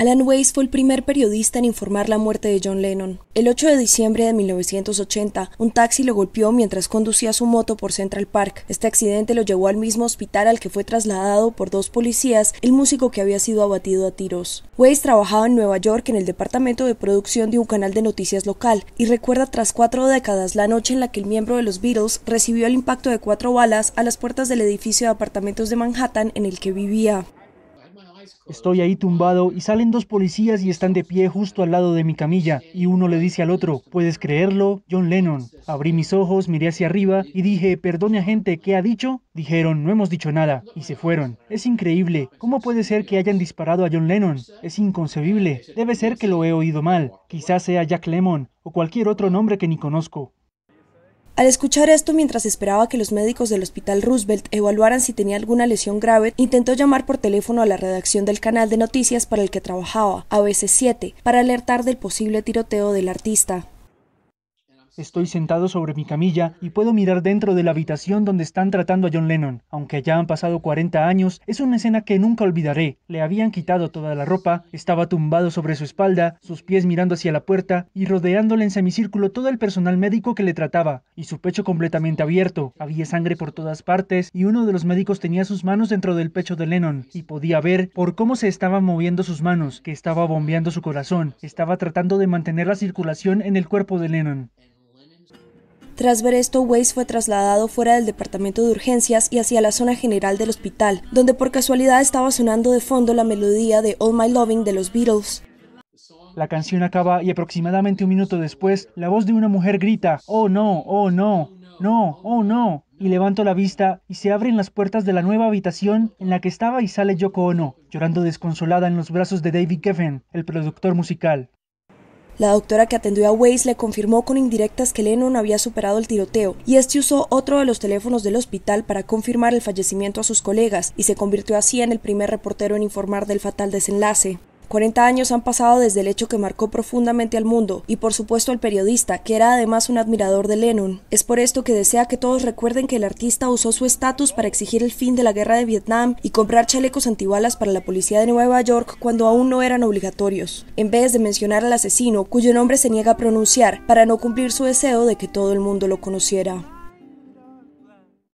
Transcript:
Alan Weiss fue el primer periodista en informar la muerte de John Lennon. El 8 de diciembre de 1980, un taxi lo golpeó mientras conducía su moto por Central Park. Este accidente lo llevó al mismo hospital al que fue trasladado por dos policías el músico que había sido abatido a tiros. Weiss trabajaba en Nueva York en el departamento de producción de un canal de noticias local y recuerda tras cuatro décadas la noche en la que el miembro de los Beatles recibió el impacto de cuatro balas a las puertas del edificio de apartamentos de Manhattan en el que vivía. Estoy ahí tumbado y salen dos policías y están de pie justo al lado de mi camilla y uno le dice al otro, ¿puedes creerlo? John Lennon. Abrí mis ojos, miré hacia arriba y dije, perdone a gente, ¿qué ha dicho? Dijeron, no hemos dicho nada y se fueron. Es increíble, ¿cómo puede ser que hayan disparado a John Lennon? Es inconcebible, debe ser que lo he oído mal, quizás sea Jack Lemon o cualquier otro nombre que ni conozco. Al escuchar esto, mientras esperaba que los médicos del Hospital Roosevelt evaluaran si tenía alguna lesión grave, intentó llamar por teléfono a la redacción del canal de noticias para el que trabajaba, ABC7, para alertar del posible tiroteo del artista. Estoy sentado sobre mi camilla y puedo mirar dentro de la habitación donde están tratando a John Lennon. Aunque ya han pasado 40 años, es una escena que nunca olvidaré. Le habían quitado toda la ropa, estaba tumbado sobre su espalda, sus pies mirando hacia la puerta y rodeándole en semicírculo todo el personal médico que le trataba, y su pecho completamente abierto. Había sangre por todas partes y uno de los médicos tenía sus manos dentro del pecho de Lennon y podía ver por cómo se estaban moviendo sus manos, que estaba bombeando su corazón, estaba tratando de mantener la circulación en el cuerpo de Lennon. Tras ver esto, Weiss fue trasladado fuera del departamento de urgencias y hacia la zona general del hospital, donde por casualidad estaba sonando de fondo la melodía de All My Loving de los Beatles. La canción acaba y aproximadamente un minuto después, la voz de una mujer grita, Oh no, oh no, no, oh no, y levanto la vista y se abren las puertas de la nueva habitación en la que estaba y sale Yoko Ono, llorando desconsolada en los brazos de David Geffen, el productor musical. La doctora que atendió a Weiss le confirmó con indirectas que Lennon había superado el tiroteo y este usó otro de los teléfonos del hospital para confirmar el fallecimiento a sus colegas y se convirtió así en el primer reportero en informar del fatal desenlace. 40 años han pasado desde el hecho que marcó profundamente al mundo y por supuesto al periodista, que era además un admirador de Lennon. Es por esto que desea que todos recuerden que el artista usó su estatus para exigir el fin de la guerra de Vietnam y comprar chalecos antibalas para la policía de Nueva York cuando aún no eran obligatorios, en vez de mencionar al asesino cuyo nombre se niega a pronunciar para no cumplir su deseo de que todo el mundo lo conociera.